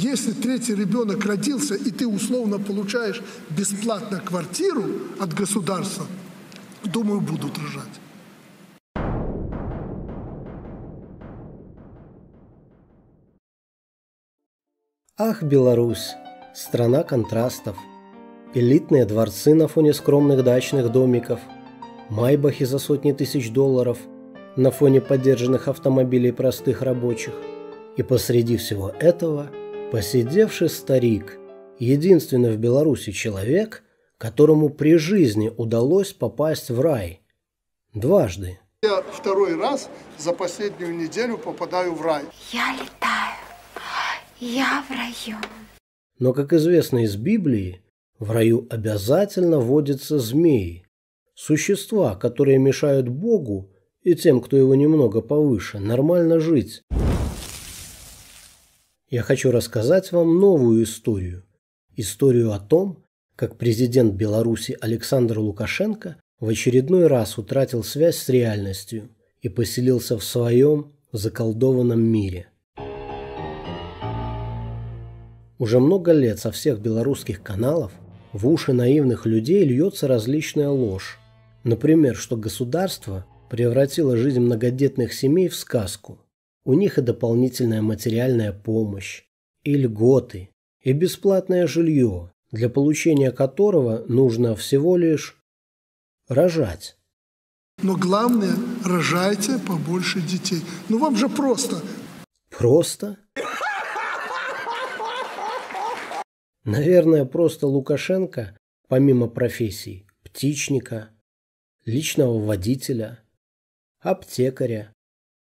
Если третий ребенок родился, и ты условно получаешь бесплатно квартиру от государства, думаю, будут рожать. Ах, Беларусь, страна контрастов. Элитные дворцы на фоне скромных дачных домиков, майбахи за сотни тысяч долларов на фоне поддержанных автомобилей простых рабочих. И посреди всего этого – Посидевший старик, единственный в Беларуси человек, которому при жизни удалось попасть в рай. Дважды. Я второй раз за последнюю неделю попадаю в рай. Я летаю. Я в раю. Но, как известно из Библии, в раю обязательно водятся змеи. Существа, которые мешают Богу и тем, кто его немного повыше, нормально жить я хочу рассказать вам новую историю. Историю о том, как президент Беларуси Александр Лукашенко в очередной раз утратил связь с реальностью и поселился в своем заколдованном мире. Уже много лет со всех белорусских каналов в уши наивных людей льется различная ложь. Например, что государство превратило жизнь многодетных семей в сказку – у них и дополнительная материальная помощь, и льготы, и бесплатное жилье, для получения которого нужно всего лишь рожать. Но главное, рожайте побольше детей. Ну вам же просто. Просто? Наверное, просто Лукашенко, помимо профессий, птичника, личного водителя, аптекаря,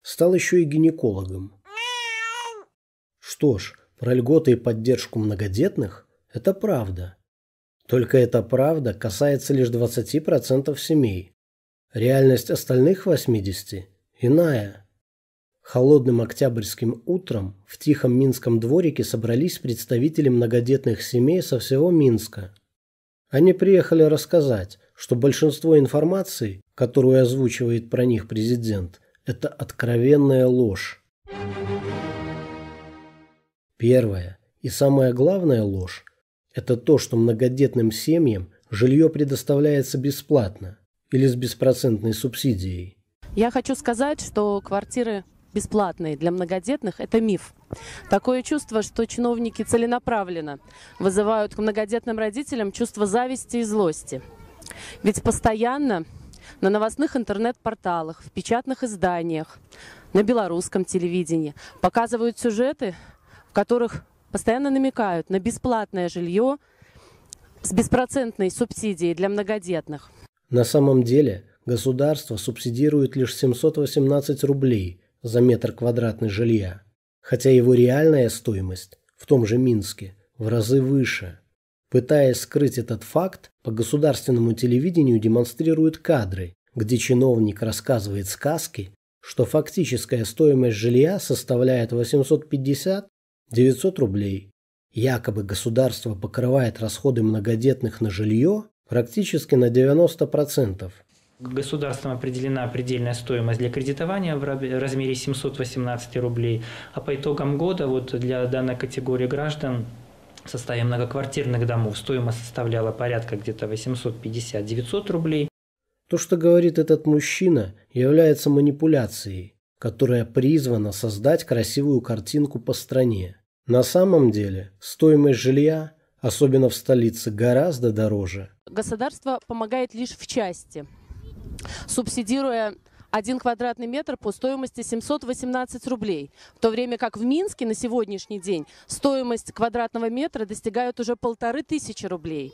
стал еще и гинекологом. Что ж, про льготы и поддержку многодетных – это правда. Только эта правда касается лишь 20% семей. Реальность остальных 80% иная. Холодным октябрьским утром в тихом Минском дворике собрались представители многодетных семей со всего Минска. Они приехали рассказать, что большинство информации, которую озвучивает про них президент, это откровенная ложь. Первая и самая главная ложь – это то, что многодетным семьям жилье предоставляется бесплатно или с беспроцентной субсидией. Я хочу сказать, что квартиры бесплатные для многодетных – это миф. Такое чувство, что чиновники целенаправленно вызывают к многодетным родителям чувство зависти и злости. Ведь постоянно на новостных интернет-порталах, в печатных изданиях, на белорусском телевидении. Показывают сюжеты, в которых постоянно намекают на бесплатное жилье с беспроцентной субсидией для многодетных. На самом деле государство субсидирует лишь 718 рублей за метр квадратный жилья, хотя его реальная стоимость в том же Минске в разы выше – Пытаясь скрыть этот факт, по государственному телевидению демонстрируют кадры, где чиновник рассказывает сказки, что фактическая стоимость жилья составляет 850-900 рублей. Якобы государство покрывает расходы многодетных на жилье практически на 90%. Государством определена предельная стоимость для кредитования в размере 718 рублей, а по итогам года вот для данной категории граждан в составе многоквартирных домов стоимость составляла порядка где-то 850-900 рублей. То, что говорит этот мужчина, является манипуляцией, которая призвана создать красивую картинку по стране. На самом деле стоимость жилья, особенно в столице, гораздо дороже. Государство помогает лишь в части, субсидируя один квадратный метр по стоимости 718 рублей, в то время как в Минске на сегодняшний день стоимость квадратного метра достигает уже полторы тысячи рублей.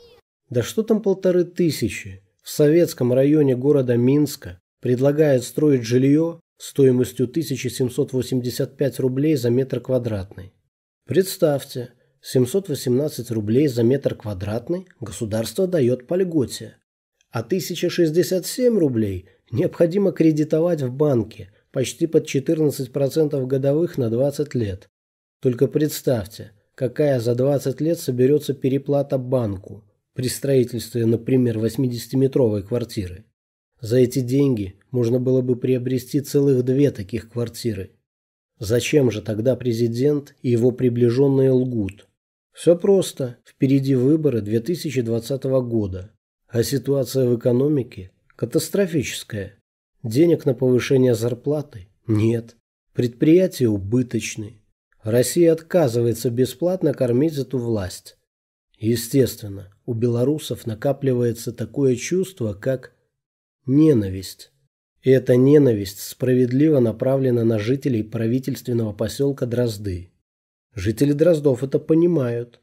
Да что там полторы тысячи? В советском районе города Минска предлагают строить жилье стоимостью 1785 рублей за метр квадратный. Представьте, 718 рублей за метр квадратный государство дает по льготе, а 1067 рублей необходимо кредитовать в банке почти под 14% годовых на 20 лет. Только представьте, какая за 20 лет соберется переплата банку при строительстве, например, 80-метровой квартиры. За эти деньги можно было бы приобрести целых две таких квартиры. Зачем же тогда президент и его приближенные лгут? Все просто. Впереди выборы 2020 года. А ситуация в экономике катастрофическая. Денег на повышение зарплаты нет. Предприятие убыточны. Россия отказывается бесплатно кормить эту власть. Естественно, у белорусов накапливается такое чувство, как ненависть. И эта ненависть справедливо направлена на жителей правительственного поселка Дрозды. Жители Дроздов это понимают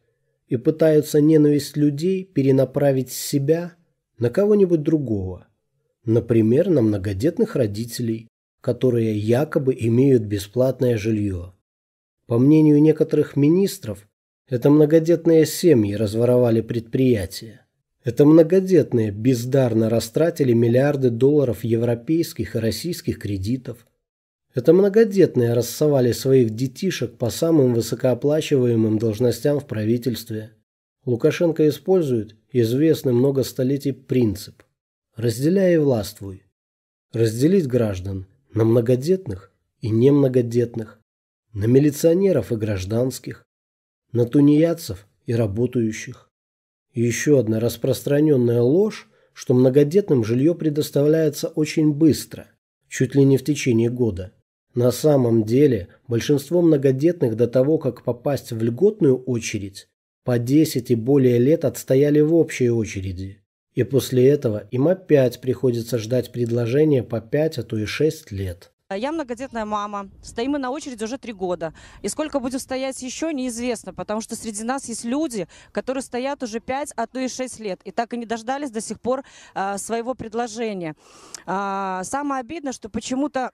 и пытаются ненависть людей перенаправить с себя на кого-нибудь другого – Например, на многодетных родителей, которые якобы имеют бесплатное жилье. По мнению некоторых министров, это многодетные семьи разворовали предприятия. Это многодетные бездарно растратили миллиарды долларов европейских и российских кредитов. Это многодетные рассовали своих детишек по самым высокооплачиваемым должностям в правительстве. Лукашенко использует известный много столетий принцип – разделяй и властвуй. Разделить граждан на многодетных и немногодетных, на милиционеров и гражданских, на тунеядцев и работающих. И еще одна распространенная ложь, что многодетным жилье предоставляется очень быстро, чуть ли не в течение года. На самом деле большинство многодетных до того, как попасть в льготную очередь, по 10 и более лет отстояли в общей очереди. И после этого им опять приходится ждать предложения по 5, а то и 6 лет. Я многодетная мама. Стоим мы на очереди уже три года. И сколько будем стоять еще, неизвестно, потому что среди нас есть люди, которые стоят уже 5, а то и 6 лет. И так и не дождались до сих пор а, своего предложения. А, самое обидное, что почему-то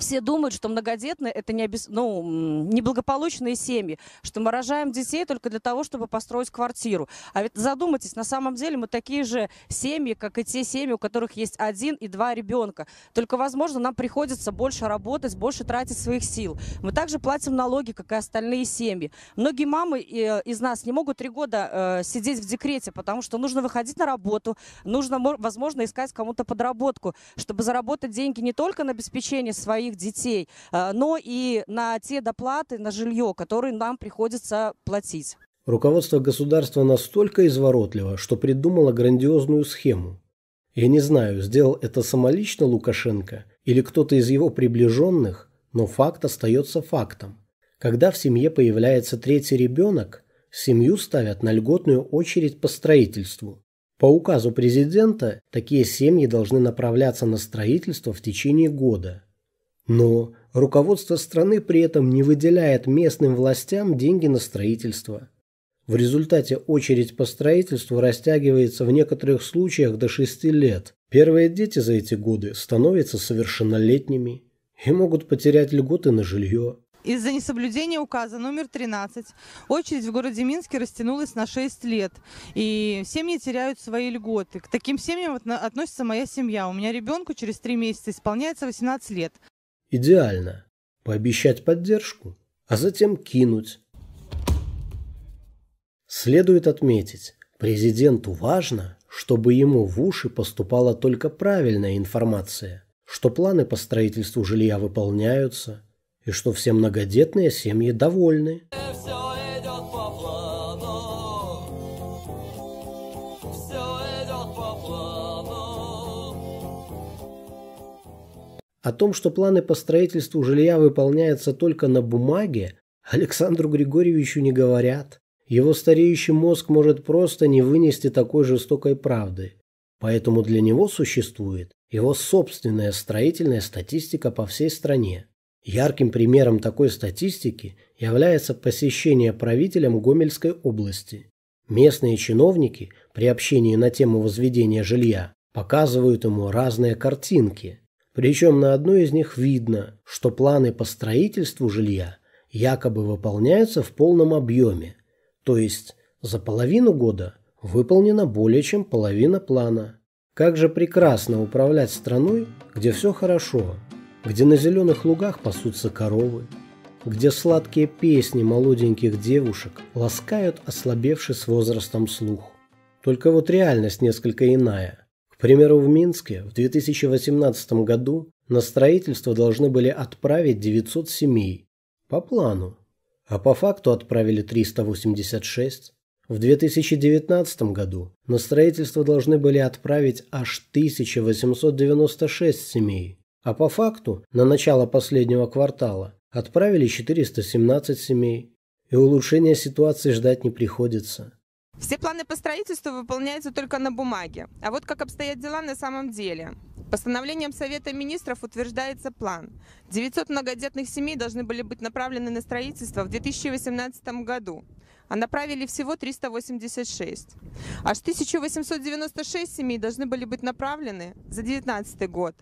все думают, что многодетные это не обес... ну, неблагополучные семьи, что мы рожаем детей только для того, чтобы построить квартиру. А ведь задумайтесь, на самом деле мы такие же семьи, как и те семьи, у которых есть один и два ребенка. Только, возможно, нам приходится больше работать, больше тратить своих сил. Мы также платим налоги, как и остальные семьи. Многие мамы э, из нас не могут три года э, сидеть в декрете, потому что нужно выходить на работу, нужно, возможно, искать кому-то подработку, чтобы заработать деньги не только на обеспечение своих своих детей, э, но и на те доплаты на жилье, которые нам приходится платить. Руководство государства настолько изворотливо, что придумало грандиозную схему. Я не знаю, сделал это самолично Лукашенко или кто-то из его приближенных, но факт остается фактом. Когда в семье появляется третий ребенок, семью ставят на льготную очередь по строительству. По указу президента такие семьи должны направляться на строительство в течение года. Но руководство страны при этом не выделяет местным властям деньги на строительство. В результате очередь по строительству растягивается в некоторых случаях до 6 лет. Первые дети за эти годы становятся совершеннолетними и могут потерять льготы на жилье. Из-за несоблюдения указа номер 13 очередь в городе Минске растянулась на 6 лет, и семьи теряют свои льготы. К таким семьям относится моя семья. У меня ребенку через 3 месяца исполняется 18 лет идеально. Пообещать поддержку, а затем кинуть. Следует отметить, президенту важно, чтобы ему в уши поступала только правильная информация, что планы по строительству жилья выполняются и что все многодетные семьи довольны. Все О том, что планы по строительству жилья выполняются только на бумаге, Александру Григорьевичу не говорят. Его стареющий мозг может просто не вынести такой жестокой правды. Поэтому для него существует его собственная строительная статистика по всей стране. Ярким примером такой статистики является посещение правителем Гомельской области. Местные чиновники при общении на тему возведения жилья показывают ему разные картинки, причем на одной из них видно, что планы по строительству жилья якобы выполняются в полном объеме, то есть за половину года выполнена более чем половина плана. Как же прекрасно управлять страной, где все хорошо, где на зеленых лугах пасутся коровы, где сладкие песни молоденьких девушек ласкают ослабевший с возрастом слух. Только вот реальность несколько иная примеру, в Минске в 2018 году на строительство должны были отправить 900 семей. По плану. А по факту отправили 386. В 2019 году на строительство должны были отправить аж 1896 семей. А по факту на начало последнего квартала отправили 417 семей. И улучшения ситуации ждать не приходится. Все планы по строительству выполняются только на бумаге. А вот как обстоят дела на самом деле. Постановлением Совета министров утверждается план. 900 многодетных семей должны были быть направлены на строительство в 2018 году, а направили всего 386. Аж 1896 семей должны были быть направлены за 2019 год.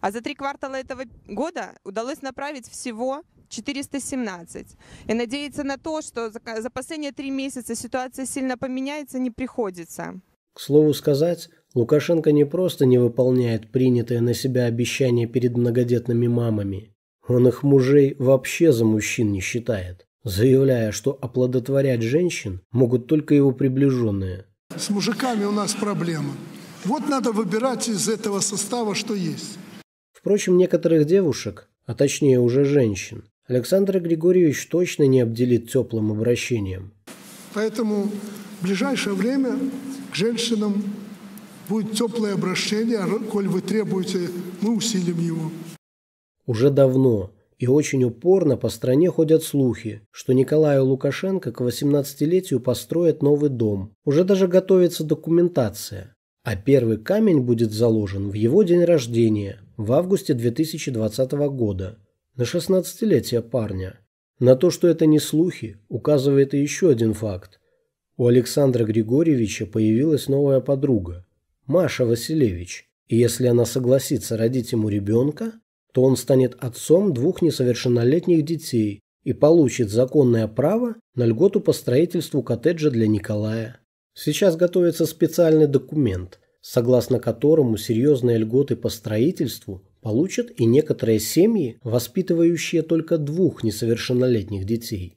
А за три квартала этого года удалось направить всего 417. И надеяться на то, что за последние три месяца ситуация сильно поменяется, не приходится. К слову сказать, Лукашенко не просто не выполняет принятое на себя обещание перед многодетными мамами. Он их мужей вообще за мужчин не считает, заявляя, что оплодотворять женщин могут только его приближенные. С мужиками у нас проблема. Вот надо выбирать из этого состава, что есть. Впрочем, некоторых девушек, а точнее уже женщин, Александр Григорьевич точно не обделит теплым обращением. Поэтому в ближайшее время к женщинам будет теплое обращение, а коль вы требуете, мы усилим его. Уже давно и очень упорно по стране ходят слухи, что Николаю Лукашенко к 18-летию построят новый дом. Уже даже готовится документация. А первый камень будет заложен в его день рождения, в августе 2020 года на шестнадцатилетие парня. На то, что это не слухи, указывает и еще один факт. У Александра Григорьевича появилась новая подруга – Маша Василевич. И если она согласится родить ему ребенка, то он станет отцом двух несовершеннолетних детей и получит законное право на льготу по строительству коттеджа для Николая. Сейчас готовится специальный документ, согласно которому серьезные льготы по строительству Получат и некоторые семьи, воспитывающие только двух несовершеннолетних детей.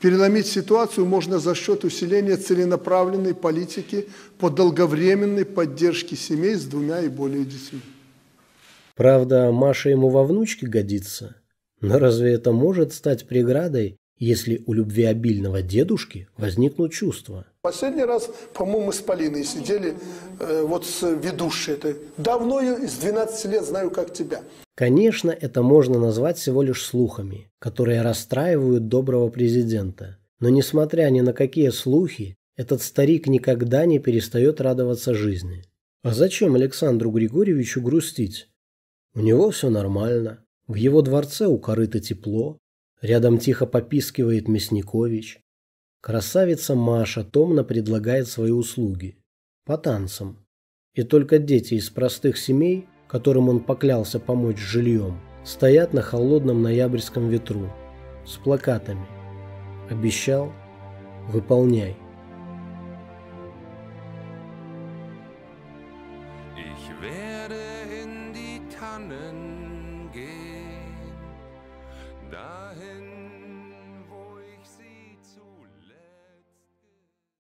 Переломить ситуацию можно за счет усиления целенаправленной политики по долговременной поддержке семей с двумя и более детьми. Правда, Маша ему во внучке годится. Но разве это может стать преградой, если у любвеобильного дедушки возникнут чувства? Последний раз, по-моему, мы с Полиной сидели, э, вот с ведущей этой. Давно, с 12 лет знаю, как тебя. Конечно, это можно назвать всего лишь слухами, которые расстраивают доброго президента. Но несмотря ни на какие слухи, этот старик никогда не перестает радоваться жизни. А зачем Александру Григорьевичу грустить? У него все нормально. В его дворце у корыта тепло. Рядом тихо попискивает Мясникович. Красавица Маша томно предлагает свои услуги. По танцам. И только дети из простых семей, которым он поклялся помочь с жильем, стоят на холодном ноябрьском ветру. С плакатами. Обещал – выполняй.